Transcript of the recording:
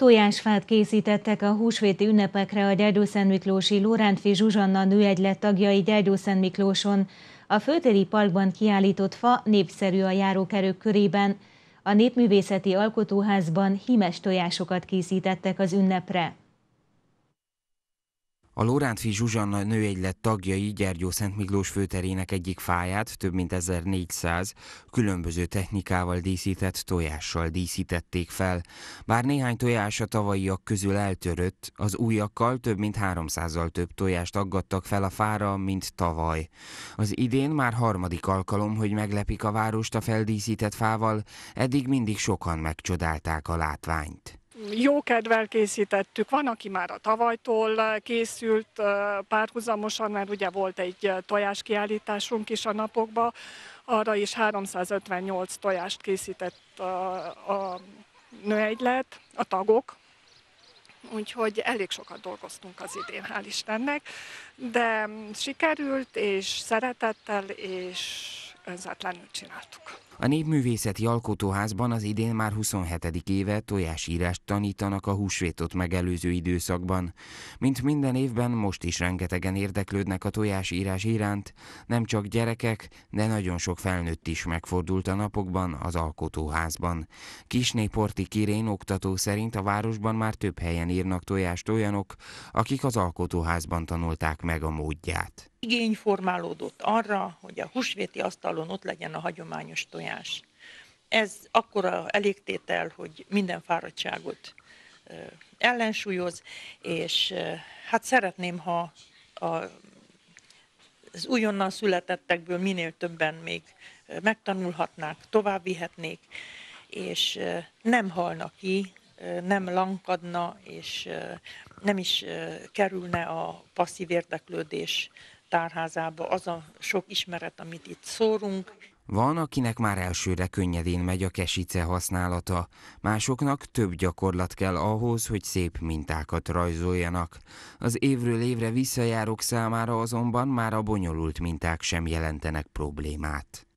Tojásfát készítettek a húsvéti ünnepekre a Gyergyószent Miklósi Lórántfi Zsuzsanna nőegylet tagjai Gyergyószent Miklóson. A Főtéri Parkban kiállított fa népszerű a járókerők körében. A Népművészeti Alkotóházban hímes tojásokat készítettek az ünnepre. A Lórántfi Zsuzsanna nőegylet tagjai Gyergyó Szent Miklós főterének egyik fáját több mint 1400 különböző technikával díszített tojással díszítették fel. Bár néhány tojás a tavalyiak közül eltörött, az újakkal több mint 300-al több tojást aggattak fel a fára, mint tavaly. Az idén már harmadik alkalom, hogy meglepik a várost a feldíszített fával, eddig mindig sokan megcsodálták a látványt. Jó kedvel készítettük, van, aki már a tavalytól eh, készült eh, párhuzamosan, mert ugye volt egy eh, tojáskiállításunk is a napokban, arra is 358 tojást készített a, a nőegylet, a tagok, úgyhogy elég sokat dolgoztunk az idén, hál' Istennek, de mm, sikerült, és szeretettel, és önzetlenül csináltuk. A Népművészeti Alkotóházban az idén már 27. éve tojásírást tanítanak a húsvétot megelőző időszakban. Mint minden évben, most is rengetegen érdeklődnek a tojásírás iránt, nem csak gyerekek, de nagyon sok felnőtt is megfordult a napokban az Alkotóházban. Kisné Porti Kirén oktató szerint a városban már több helyen írnak tojást olyanok, akik az Alkotóházban tanulták meg a módját. Igény formálódott arra, hogy a húsvéti asztalon ott legyen a hagyományos tojás hiányás. Ez akkora elégtétel, hogy minden fáradtságot ellensúlyoz, és hát szeretném, ha a az újonnan születettekből minél többen még megtanulhatnák, tovább vihetnék, és nem halna ki, nem lankadna, és nem is kerülne a passzív érdeklődés tárházába az a sok ismeret, amit itt szórunk, van, akinek már elsőre könnyedén megy a kesice használata, másoknak több gyakorlat kell ahhoz, hogy szép mintákat rajzoljanak. Az évről évre visszajárók számára azonban már a bonyolult minták sem jelentenek problémát.